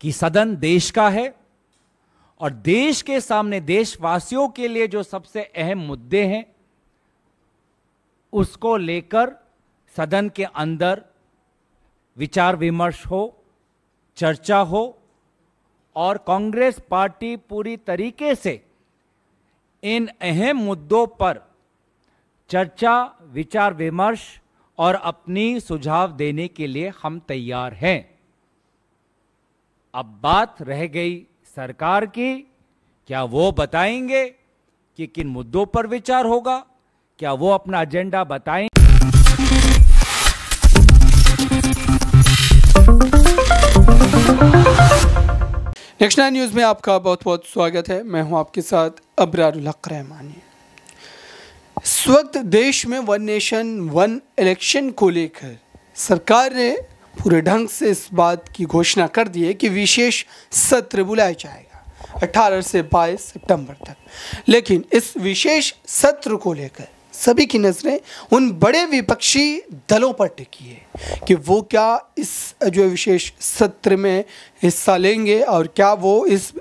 कि सदन देश का है और देश के सामने देशवासियों के लिए जो सबसे अहम मुद्दे हैं उसको लेकर सदन के अंदर विचार विमर्श हो चर्चा हो और कांग्रेस पार्टी पूरी तरीके से इन अहम मुद्दों पर चर्चा विचार विमर्श और अपनी सुझाव देने के लिए हम तैयार हैं अब बात रह गई सरकार की क्या वो बताएंगे कि किन मुद्दों पर विचार होगा क्या वो अपना एजेंडा बताएंगे नेक्स्ट नाइन न्यूज़ में आपका बहुत बहुत स्वागत है मैं हूं आपके साथ अबरारक रहमानी इस वक्त देश में वन नेशन वन इलेक्शन को लेकर सरकार ने पूरे ढंग से इस बात की घोषणा कर दी है कि विशेष सत्र बुलाया जाएगा 18 से 22 सितंबर तक लेकिन इस विशेष सत्र को लेकर सभी की नज़रें उन बड़े विपक्षी दलों पर टिकी है कि वो क्या इस जो विशेष सत्र में हिस्सा लेंगे और क्या वो इस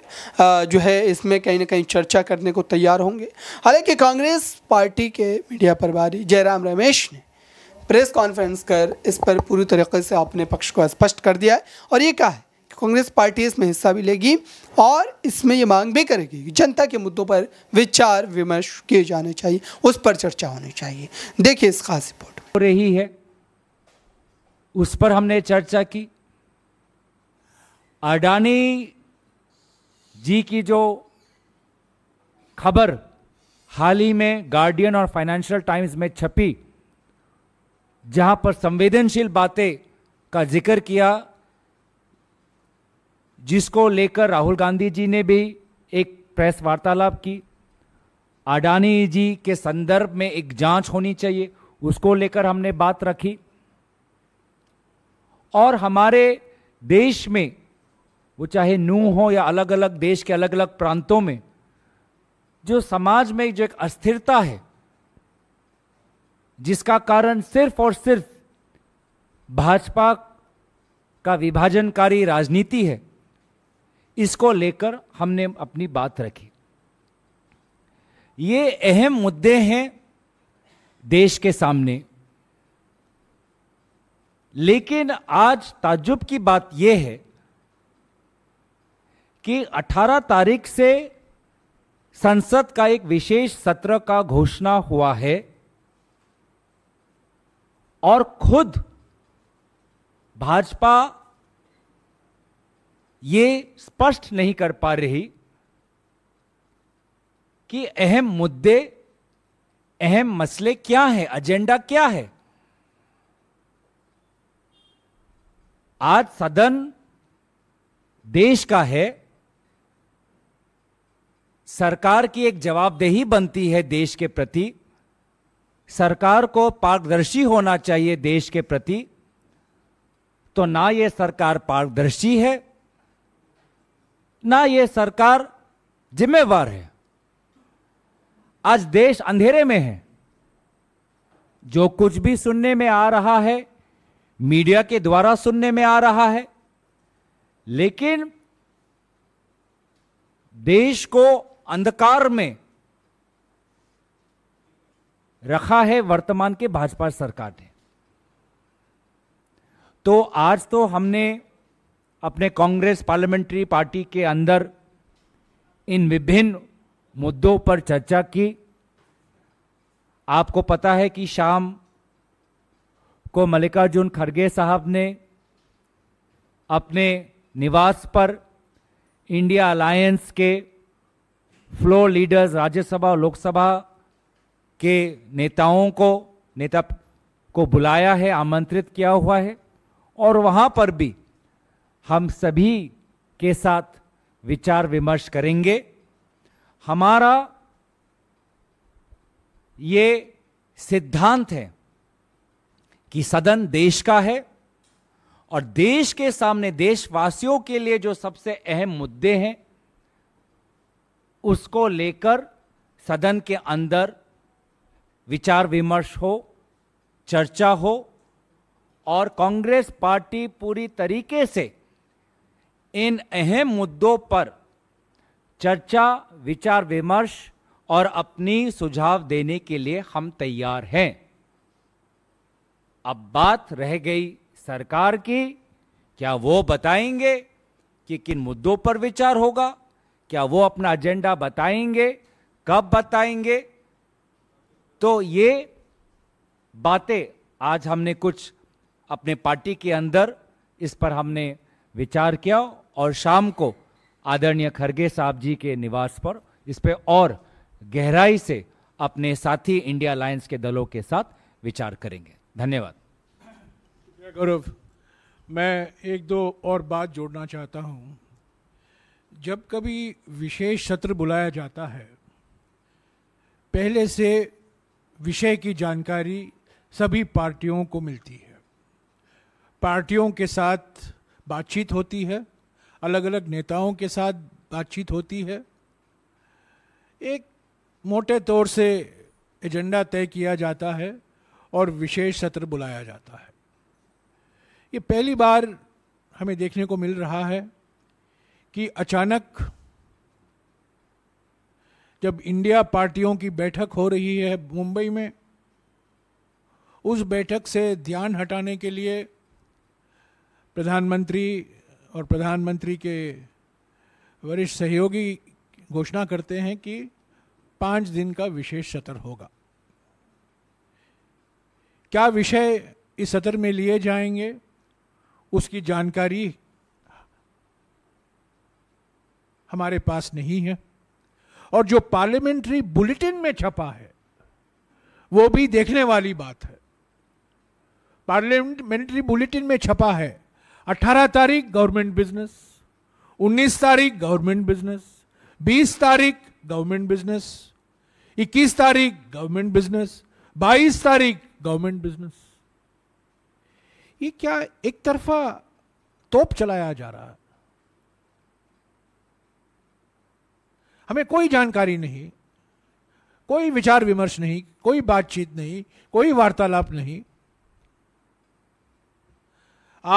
जो है इसमें कहीं ना कहीं चर्चा करने को तैयार होंगे हालांकि कांग्रेस पार्टी के मीडिया प्रभारी जयराम रमेश ने प्रेस कॉन्फ्रेंस कर इस पर पूरी तरीके से अपने पक्ष को स्पष्ट कर दिया है और ये कहा है कि कांग्रेस पार्टी इसमें हिस्सा भी लेगी और इसमें ये मांग भी करेगी कि जनता के मुद्दों पर विचार विमर्श किए जाने चाहिए उस पर चर्चा होनी चाहिए देखिए इस खास रिपोर्ट हो रही है उस पर हमने चर्चा की अडानी जी की जो खबर हाल ही में गार्डियन और फाइनेंशियल टाइम्स में छपी जहां पर संवेदनशील बातें का जिक्र किया जिसको लेकर राहुल गांधी जी ने भी एक प्रेस वार्तालाप की अडानी जी के संदर्भ में एक जांच होनी चाहिए उसको लेकर हमने बात रखी और हमारे देश में वो चाहे नू हो या अलग अलग देश के अलग अलग प्रांतों में जो समाज में जो एक अस्थिरता है जिसका कारण सिर्फ और सिर्फ भाजपा का विभाजनकारी राजनीति है इसको लेकर हमने अपनी बात रखी ये अहम मुद्दे हैं देश के सामने लेकिन आज ताज्जुब की बात यह है कि 18 तारीख से संसद का एक विशेष सत्र का घोषणा हुआ है और खुद भाजपा ये स्पष्ट नहीं कर पा रही कि अहम मुद्दे अहम मसले क्या है एजेंडा क्या है आज सदन देश का है सरकार की एक जवाबदेही बनती है देश के प्रति सरकार को पारदर्शी होना चाहिए देश के प्रति तो ना ये सरकार पारदर्शी है ना ये सरकार जिम्मेवार है आज देश अंधेरे में है जो कुछ भी सुनने में आ रहा है मीडिया के द्वारा सुनने में आ रहा है लेकिन देश को अंधकार में रखा है वर्तमान के भाजपा सरकार ने तो आज तो हमने अपने कांग्रेस पार्लियामेंट्री पार्टी के अंदर इन विभिन्न मुद्दों पर चर्चा की आपको पता है कि शाम को मल्लिकार्जुन खड़गे साहब ने अपने निवास पर इंडिया अलायंस के फ्लोर लीडर्स राज्यसभा और लोकसभा के नेताओं को नेता को बुलाया है आमंत्रित किया हुआ है और वहाँ पर भी हम सभी के साथ विचार विमर्श करेंगे हमारा ये सिद्धांत है कि सदन देश का है और देश के सामने देशवासियों के लिए जो सबसे अहम मुद्दे हैं उसको लेकर सदन के अंदर विचार विमर्श हो चर्चा हो और कांग्रेस पार्टी पूरी तरीके से इन अहम मुद्दों पर चर्चा विचार विमर्श और अपनी सुझाव देने के लिए हम तैयार हैं अब बात रह गई सरकार की क्या वो बताएंगे कि किन मुद्दों पर विचार होगा क्या वो अपना एजेंडा बताएंगे कब बताएंगे तो ये बातें आज हमने कुछ अपने पार्टी के अंदर इस पर हमने विचार किया और शाम को आदरणीय खरगे साहब जी के निवास पर इस पर और गहराई से अपने साथी इंडिया अलायंस के दलों के साथ विचार करेंगे धन्यवाद गौरव मैं एक दो और बात जोड़ना चाहता हूँ जब कभी विशेष सत्र बुलाया जाता है पहले से विषय की जानकारी सभी पार्टियों को मिलती है पार्टियों के साथ बातचीत होती है अलग अलग नेताओं के साथ बातचीत होती है एक मोटे तौर से एजेंडा तय किया जाता है और विशेष सत्र बुलाया जाता है ये पहली बार हमें देखने को मिल रहा है कि अचानक जब इंडिया पार्टियों की बैठक हो रही है मुंबई में उस बैठक से ध्यान हटाने के लिए प्रधानमंत्री और प्रधानमंत्री के वरिष्ठ सहयोगी घोषणा करते हैं कि पाँच दिन का विशेष सत्र होगा क्या विषय इस सत्र में लिए जाएंगे उसकी जानकारी हमारे पास नहीं है और जो पार्लियामेंट्री बुलेटिन में छपा है वो भी देखने वाली बात है पार्लियामेंट्री बुलेटिन में छपा है 18 तारीख गवर्नमेंट बिजनेस 19 तारीख गवर्नमेंट बिजनेस 20 तारीख गवर्नमेंट बिजनेस 21 तारीख गवर्नमेंट बिजनेस 22 तारीख गवर्नमेंट बिजनेस ये क्या एक तरफा तोप चलाया जा रहा है हमें कोई जानकारी नहीं कोई विचार विमर्श नहीं कोई बातचीत नहीं कोई वार्तालाप नहीं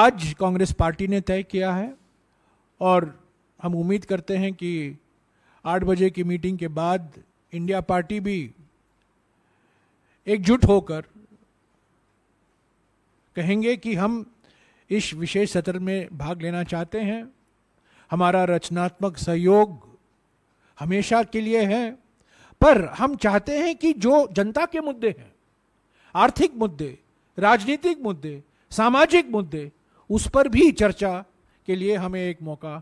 आज कांग्रेस पार्टी ने तय किया है और हम उम्मीद करते हैं कि आठ बजे की मीटिंग के बाद इंडिया पार्टी भी एकजुट होकर कहेंगे कि हम इस विशेष सत्र में भाग लेना चाहते हैं हमारा रचनात्मक सहयोग हमेशा के लिए हैं पर हम चाहते हैं कि जो जनता के मुद्दे हैं आर्थिक मुद्दे राजनीतिक मुद्दे सामाजिक मुद्दे उस पर भी चर्चा के लिए हमें एक मौका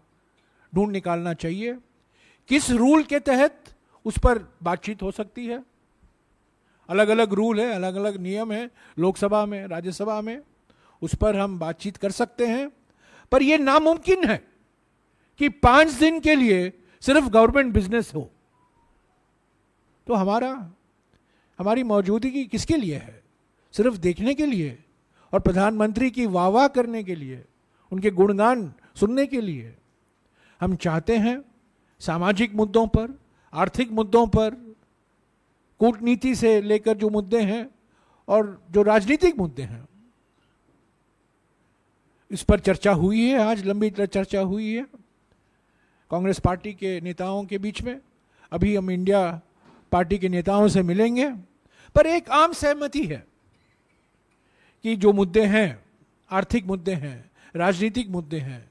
ढूंढ निकालना चाहिए किस रूल के तहत उस पर बातचीत हो सकती है अलग अलग रूल है अलग अलग नियम है लोकसभा में राज्यसभा में उस पर हम बातचीत कर सकते हैं पर यह नामुमकिन है कि पांच दिन के लिए सिर्फ गवर्नमेंट बिजनेस हो तो हमारा हमारी मौजूदगी किसके लिए है सिर्फ देखने के लिए और प्रधानमंत्री की वाह वाह करने के लिए उनके गुणगान सुनने के लिए हम चाहते हैं सामाजिक मुद्दों पर आर्थिक मुद्दों पर कूटनीति से लेकर जो मुद्दे हैं और जो राजनीतिक मुद्दे हैं इस पर चर्चा हुई है आज लंबी चर्चा हुई है कांग्रेस पार्टी के नेताओं के बीच में अभी हम इंडिया पार्टी के नेताओं से मिलेंगे पर एक आम सहमति है कि जो मुद्दे हैं आर्थिक मुद्दे हैं राजनीतिक मुद्दे हैं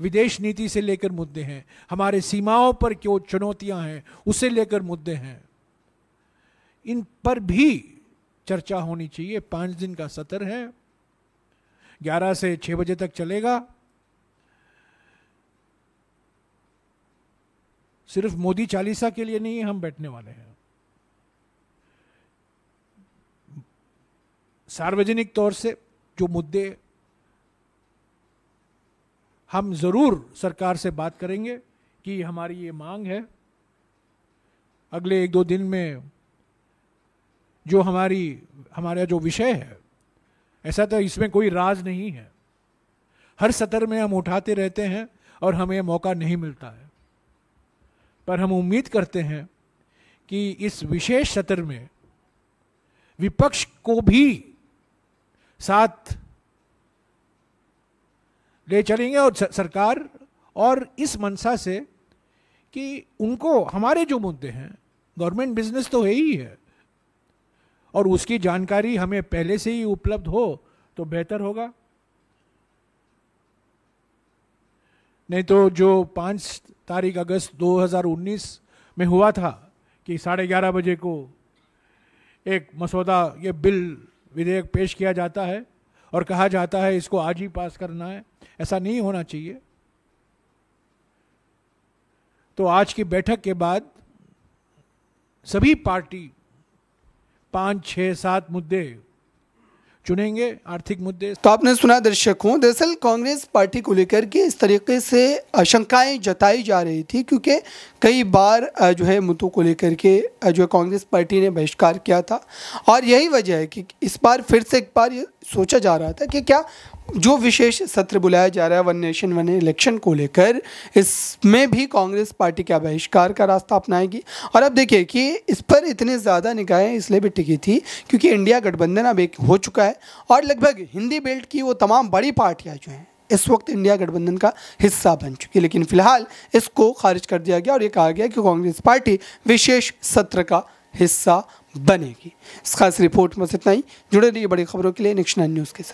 विदेश नीति से लेकर मुद्दे हैं हमारे सीमाओं पर क्यों चुनौतियां हैं उसे लेकर मुद्दे हैं इन पर भी चर्चा होनी चाहिए पांच दिन का सत्र है ग्यारह से छह बजे तक चलेगा सिर्फ मोदी चालीसा के लिए नहीं हम बैठने वाले हैं सार्वजनिक तौर से जो मुद्दे हम ज़रूर सरकार से बात करेंगे कि हमारी ये मांग है अगले एक दो दिन में जो हमारी हमारा जो विषय है ऐसा तो इसमें कोई राज नहीं है हर सतर में हम उठाते रहते हैं और हमें मौका नहीं मिलता है पर हम उम्मीद करते हैं कि इस विशेष सत्र में विपक्ष को भी साथ ले चलेंगे और सरकार और इस मनसा से कि उनको हमारे जो मुद्दे हैं गवर्नमेंट बिजनेस तो है ही है और उसकी जानकारी हमें पहले से ही उपलब्ध हो तो बेहतर होगा नहीं तो जो पांच तारीख अगस्त 2019 में हुआ था कि साढ़े ग्यारह बजे को एक मसौदा ये बिल विधेयक पेश किया जाता है और कहा जाता है इसको आज ही पास करना है ऐसा नहीं होना चाहिए तो आज की बैठक के बाद सभी पार्टी पांच छः सात मुद्दे चुनेंगे आर्थिक मुद्दे तो आपने सुना दर्शकों दरअसल कांग्रेस पार्टी को लेकर के इस तरीके से आशंकाएं जताई जा रही थी क्योंकि कई बार जो है मुद्दों को लेकर के जो है कांग्रेस पार्टी ने बहिष्कार किया था और यही वजह है कि इस बार फिर से एक बार सोचा जा रहा था कि क्या जो विशेष सत्र बुलाया जा रहा है वन नेशन वन इलेक्शन को लेकर इसमें भी कांग्रेस पार्टी क्या बहिष्कार का रास्ता अपनाएगी और अब देखिए कि इस पर इतने ज़्यादा निकाय इसलिए भी टिकी थी क्योंकि इंडिया गठबंधन अब एक हो चुका है और लगभग हिंदी बेल्ट की वो तमाम बड़ी पार्टियाँ जो हैं इस वक्त इंडिया गठबंधन का हिस्सा बन चुकी है लेकिन फिलहाल इसको खारिज कर दिया गया और ये कहा गया कि कांग्रेस पार्टी विशेष सत्र का हिस्सा बनेगी इस खास रिपोर्ट में इतना ही जुड़े रहिए बड़ी खबरों के लिए नेक्स्ट न्यूज़ के साथ